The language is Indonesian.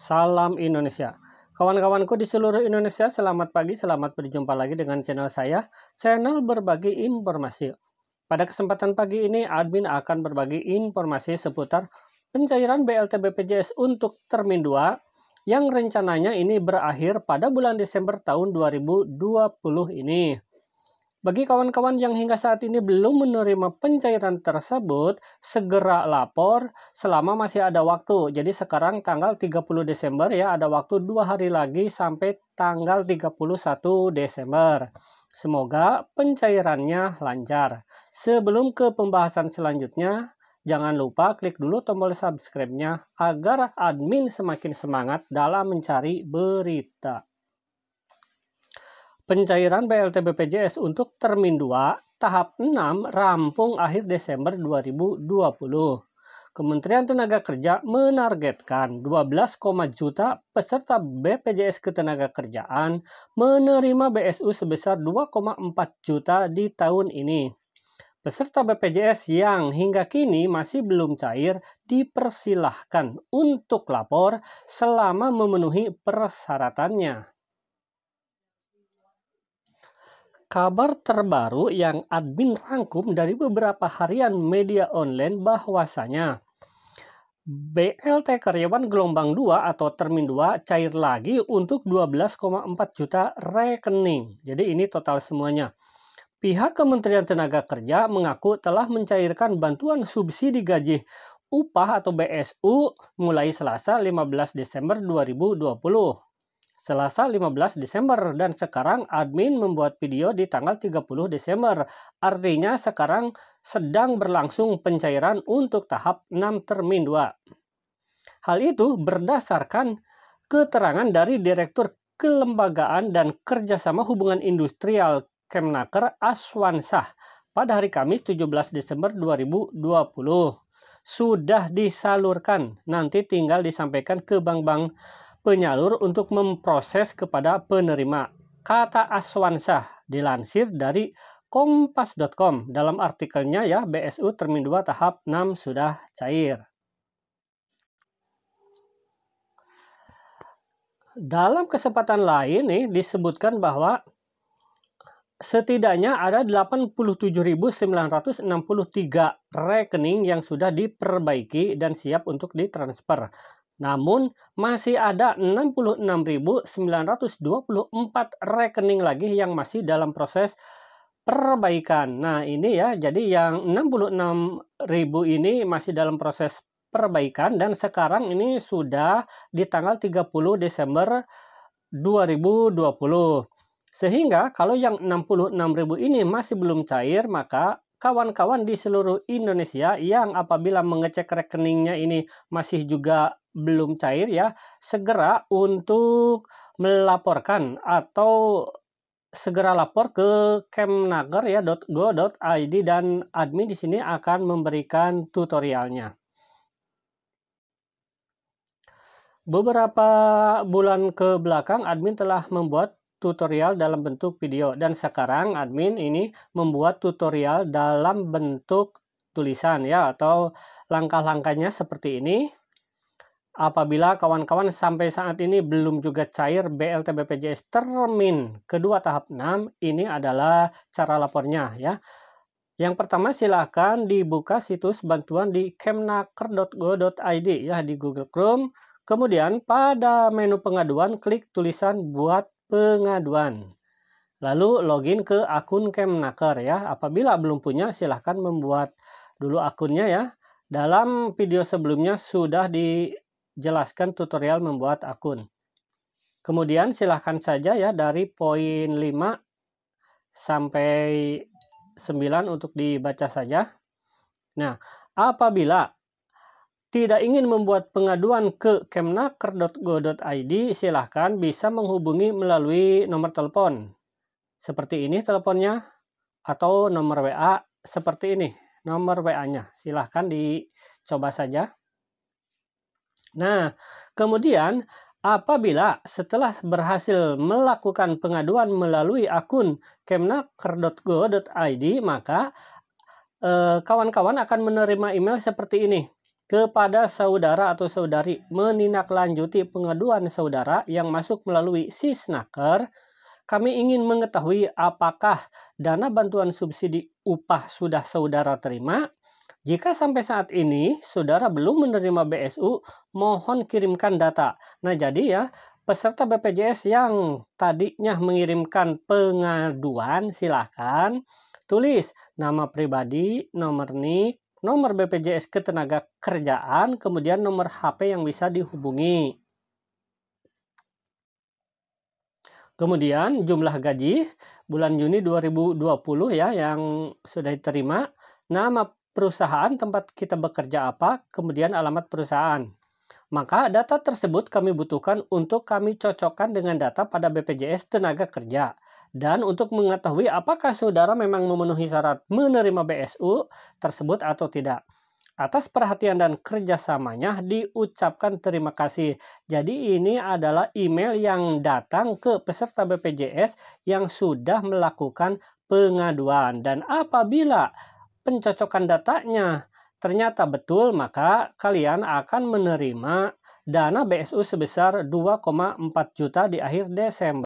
Salam Indonesia. Kawan-kawanku di seluruh Indonesia, selamat pagi, selamat berjumpa lagi dengan channel saya, channel berbagi informasi. Pada kesempatan pagi ini, admin akan berbagi informasi seputar pencairan BLT BPJS untuk Termin 2 yang rencananya ini berakhir pada bulan Desember tahun 2020 ini. Bagi kawan-kawan yang hingga saat ini belum menerima pencairan tersebut, segera lapor selama masih ada waktu. Jadi sekarang tanggal 30 Desember ya, ada waktu dua hari lagi sampai tanggal 31 Desember. Semoga pencairannya lancar. Sebelum ke pembahasan selanjutnya, jangan lupa klik dulu tombol subscribe-nya agar admin semakin semangat dalam mencari berita. Pencairan BLT BPJS untuk termin 2 tahap 6 rampung akhir Desember 2020. Kementerian Tenaga Kerja menargetkan 12, juta peserta BPJS Ketenagakerjaan menerima BSU sebesar 2,4 juta di tahun ini. Peserta BPJS yang hingga kini masih belum cair dipersilahkan untuk lapor selama memenuhi persyaratannya. kabar terbaru yang admin rangkum dari beberapa harian media online bahwasanya BLT Karyawan Gelombang 2 atau Termin 2 cair lagi untuk 12,4 juta rekening. Jadi ini total semuanya. Pihak Kementerian Tenaga Kerja mengaku telah mencairkan bantuan subsidi gaji upah atau BSU mulai Selasa 15 Desember 2020. Selasa 15 Desember dan sekarang admin membuat video di tanggal 30 Desember. Artinya sekarang sedang berlangsung pencairan untuk tahap 6 termin 2. Hal itu berdasarkan keterangan dari Direktur Kelembagaan dan Kerjasama Hubungan Industrial Kemnaker Aswansah pada hari Kamis 17 Desember 2020 sudah disalurkan. Nanti tinggal disampaikan ke bank-bank penyalur untuk memproses kepada penerima. Kata Aswansah dilansir dari kompas.com dalam artikelnya ya BSU Termin 2 tahap 6 sudah cair. Dalam kesempatan lain nih disebutkan bahwa setidaknya ada 87.963 rekening yang sudah diperbaiki dan siap untuk ditransfer. Namun, masih ada 66.924 rekening lagi yang masih dalam proses perbaikan. Nah, ini ya, jadi yang 66.000 ini masih dalam proses perbaikan dan sekarang ini sudah di tanggal 30 Desember 2020. Sehingga kalau yang 66.000 ini masih belum cair, maka kawan-kawan di seluruh Indonesia yang apabila mengecek rekeningnya ini masih juga belum cair ya, segera untuk melaporkan atau segera lapor ke kemnaker ya .go.id dan admin di sini akan memberikan tutorialnya. Beberapa bulan ke belakang admin telah membuat tutorial dalam bentuk video dan sekarang admin ini membuat tutorial dalam bentuk tulisan ya atau langkah-langkahnya seperti ini apabila kawan-kawan sampai saat ini belum juga cair BLT BPJS termin kedua tahap 6 ini adalah cara lapornya ya. Yang pertama silahkan dibuka situs bantuan di kemnaker.go.id ya di Google Chrome. Kemudian pada menu pengaduan klik tulisan buat pengaduan. Lalu login ke akun Kemnaker ya. Apabila belum punya silahkan membuat dulu akunnya ya. Dalam video sebelumnya sudah dijelaskan tutorial membuat akun. Kemudian silahkan saja ya dari poin 5 sampai 9 untuk dibaca saja. Nah, apabila tidak ingin membuat pengaduan ke kemnaker.go.id, silahkan bisa menghubungi melalui nomor telepon. Seperti ini teleponnya, atau nomor WA seperti ini, nomor WA-nya. Silahkan dicoba saja. Nah, kemudian apabila setelah berhasil melakukan pengaduan melalui akun kemnaker.go.id, maka eh, kawan-kawan eh, akan menerima email seperti ini kepada saudara atau saudari menindaklanjuti pengaduan saudara yang masuk melalui Sisnaker, kami ingin mengetahui apakah dana bantuan subsidi upah sudah saudara terima. Jika sampai saat ini saudara belum menerima BSU, mohon kirimkan data. Nah, jadi ya, peserta BPJS yang tadinya mengirimkan pengaduan silahkan tulis nama pribadi, nomor NIK, nomor BPJS Ketenaga Kerjaan, kemudian nomor HP yang bisa dihubungi. Kemudian jumlah gaji bulan Juni 2020 ya yang sudah diterima, nama perusahaan tempat kita bekerja apa, kemudian alamat perusahaan. Maka data tersebut kami butuhkan untuk kami cocokkan dengan data pada BPJS Tenaga Kerja. Dan untuk mengetahui apakah saudara memang memenuhi syarat menerima BSU tersebut atau tidak. Atas perhatian dan kerjasamanya diucapkan terima kasih. Jadi ini adalah email yang datang ke peserta BPJS yang sudah melakukan pengaduan. Dan apabila pencocokan datanya ternyata betul, maka kalian akan menerima dana BSU sebesar 2,4 juta di akhir Desember.